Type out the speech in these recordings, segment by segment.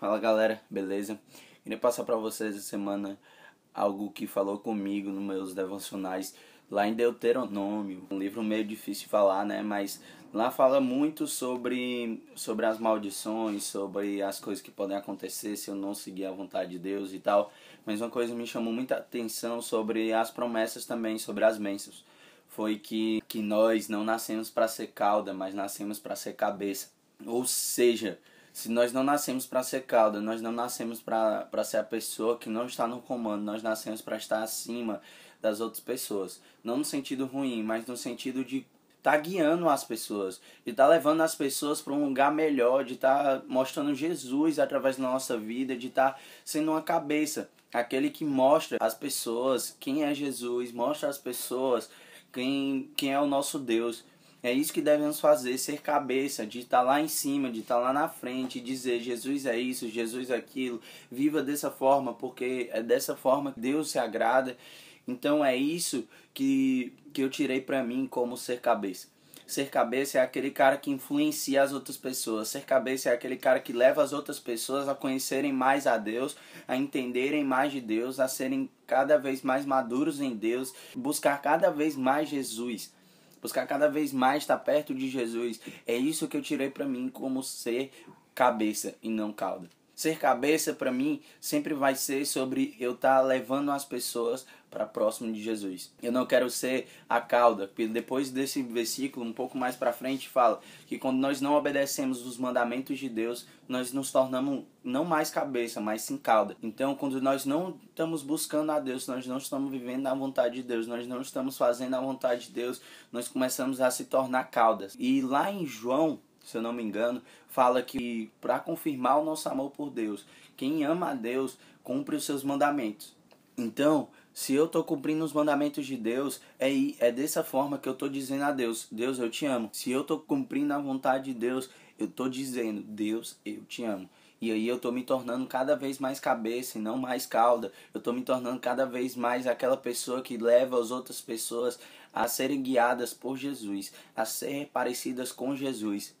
Fala galera, beleza? Queria passar para vocês essa semana algo que falou comigo nos meus devocionais lá em Deuteronômio, um livro meio difícil de falar, né? Mas lá fala muito sobre, sobre as maldições, sobre as coisas que podem acontecer se eu não seguir a vontade de Deus e tal. Mas uma coisa me chamou muita atenção sobre as promessas também, sobre as bênçãos. Foi que, que nós não nascemos para ser cauda, mas nascemos para ser cabeça. Ou seja, se nós não nascemos para ser cauda, nós não nascemos para ser a pessoa que não está no comando, nós nascemos para estar acima das outras pessoas. Não no sentido ruim, mas no sentido de tá guiando as pessoas, de tá levando as pessoas para um lugar melhor, de tá mostrando Jesus através da nossa vida, de tá sendo uma cabeça, aquele que mostra às pessoas quem é Jesus, mostra às pessoas quem, quem é o nosso Deus. É isso que devemos fazer, ser cabeça, de estar tá lá em cima, de estar tá lá na frente, dizer Jesus é isso, Jesus é aquilo, viva dessa forma, porque é dessa forma que Deus se agrada. Então é isso que, que eu tirei para mim como ser cabeça. Ser cabeça é aquele cara que influencia as outras pessoas. Ser cabeça é aquele cara que leva as outras pessoas a conhecerem mais a Deus, a entenderem mais de Deus, a serem cada vez mais maduros em Deus, buscar cada vez mais Jesus buscar cada vez mais estar tá perto de Jesus. É isso que eu tirei para mim como ser cabeça e não cauda. Ser cabeça para mim sempre vai ser sobre eu estar tá levando as pessoas para próximo de Jesus. Eu não quero ser a cauda. Depois desse versículo, um pouco mais para frente, fala que quando nós não obedecemos os mandamentos de Deus, nós nos tornamos não mais cabeça, mas sim cauda. Então, quando nós não estamos buscando a Deus, nós não estamos vivendo a vontade de Deus, nós não estamos fazendo a vontade de Deus, nós começamos a se tornar caudas. E lá em João se eu não me engano, fala que para confirmar o nosso amor por Deus, quem ama a Deus cumpre os seus mandamentos. Então, se eu estou cumprindo os mandamentos de Deus, é, é dessa forma que eu estou dizendo a Deus: Deus, eu te amo. Se eu estou cumprindo a vontade de Deus, eu estou dizendo: Deus, eu te amo. E aí eu estou me tornando cada vez mais cabeça e não mais cauda. Eu estou me tornando cada vez mais aquela pessoa que leva as outras pessoas a serem guiadas por Jesus, a serem parecidas com Jesus.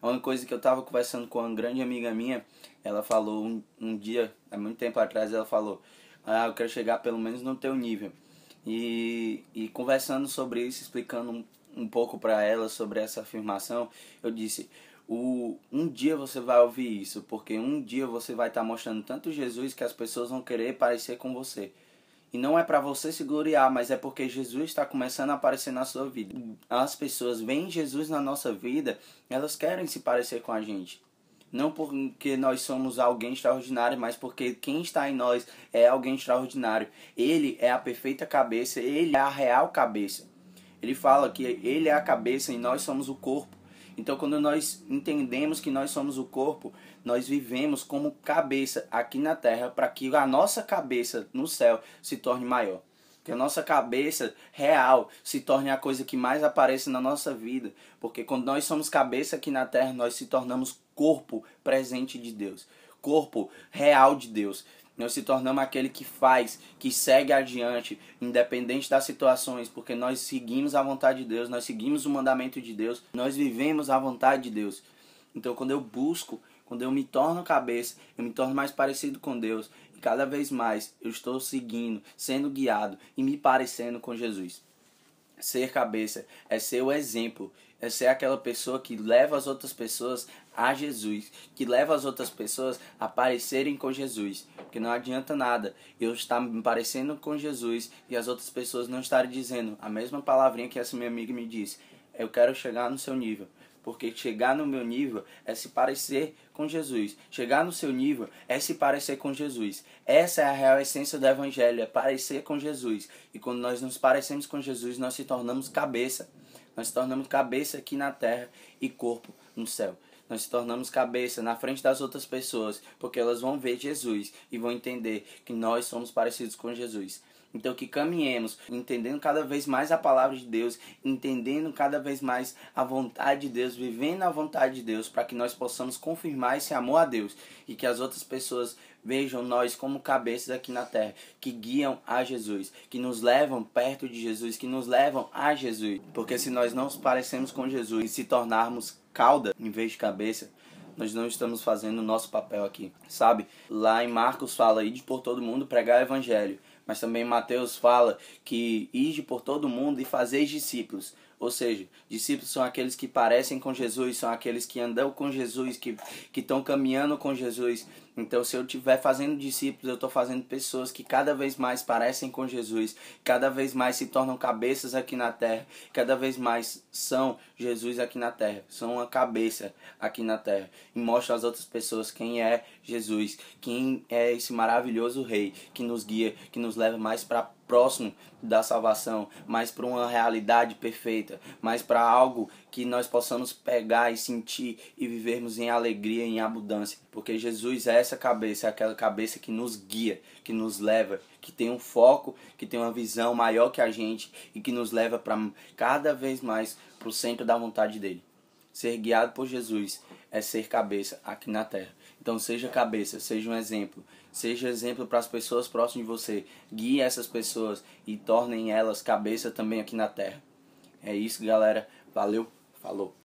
É uma coisa que eu tava conversando com uma grande amiga minha, ela falou um, um dia, há muito tempo atrás, ela falou: Ah, eu quero chegar pelo menos no teu nível. E, e conversando sobre isso, explicando um, um pouco para ela sobre essa afirmação, eu disse: o, um dia você vai ouvir isso, porque um dia você vai estar tá mostrando tanto Jesus que as pessoas vão querer parecer com você. E não é para você se gloriar, mas é porque Jesus está começando a aparecer na sua vida. As pessoas veem Jesus na nossa vida, elas querem se parecer com a gente. Não porque nós somos alguém extraordinário, mas porque quem está em nós é alguém extraordinário. Ele é a perfeita cabeça, ele é a real cabeça. Ele fala que ele é a cabeça e nós somos o corpo. Então, quando nós entendemos que nós somos o corpo, nós vivemos como cabeça aqui na terra para que a nossa cabeça no céu se torne maior. Que a nossa cabeça real se torne a coisa que mais aparece na nossa vida. Porque quando nós somos cabeça aqui na terra, nós se tornamos corpo presente de Deus, corpo real de Deus. Nós se tornamos aquele que faz, que segue adiante, independente das situações, porque nós seguimos a vontade de Deus, nós seguimos o mandamento de Deus, nós vivemos a vontade de Deus. Então, quando eu busco, quando eu me torno cabeça, eu me torno mais parecido com Deus, e cada vez mais eu estou seguindo, sendo guiado e me parecendo com Jesus. É ser cabeça, é ser o exemplo, é ser aquela pessoa que leva as outras pessoas a Jesus, que leva as outras pessoas a parecerem com Jesus, porque não adianta nada eu estar me parecendo com Jesus e as outras pessoas não estarem dizendo a mesma palavrinha que essa minha amiga me disse. Eu quero chegar no seu nível. Porque chegar no meu nível é se parecer com Jesus. Chegar no seu nível é se parecer com Jesus. Essa é a real essência do Evangelho, é parecer com Jesus. E quando nós nos parecemos com Jesus, nós se tornamos cabeça. Nós se tornamos cabeça aqui na terra e corpo no céu. Nós se tornamos cabeça na frente das outras pessoas, porque elas vão ver Jesus e vão entender que nós somos parecidos com Jesus. Então que caminhemos entendendo cada vez mais a palavra de Deus, entendendo cada vez mais a vontade de Deus, vivendo a vontade de Deus, para que nós possamos confirmar esse amor a Deus e que as outras pessoas vejam nós como cabeças aqui na terra, que guiam a Jesus, que nos levam perto de Jesus, que nos levam a Jesus. Porque se nós não nos parecemos com Jesus e se tornarmos cauda em vez de cabeça, nós não estamos fazendo o nosso papel aqui, sabe? Lá em Marcos fala aí de por todo mundo pregar o evangelho. Mas também Mateus fala que ide por todo mundo e fazeis discípulos, ou seja, discípulos são aqueles que parecem com Jesus, são aqueles que andam com Jesus, que estão caminhando com Jesus. Então, se eu estiver fazendo discípulos, eu estou fazendo pessoas que cada vez mais parecem com Jesus, cada vez mais se tornam cabeças aqui na terra, cada vez mais são Jesus aqui na terra, são uma cabeça aqui na terra. E mostra às outras pessoas quem é Jesus, quem é esse maravilhoso Rei que nos guia, que nos leva mais para próximo da salvação, mas para uma realidade perfeita, mas para algo que nós possamos pegar e sentir e vivermos em alegria, em abundância, porque Jesus é essa cabeça, é aquela cabeça que nos guia, que nos leva, que tem um foco, que tem uma visão maior que a gente e que nos leva para cada vez mais para o centro da vontade dele. Ser guiado por Jesus é ser cabeça aqui na terra. Então seja cabeça, seja um exemplo, seja exemplo para as pessoas próximas de você. Guie essas pessoas e tornem elas cabeça também aqui na terra. É isso, galera. Valeu, falou.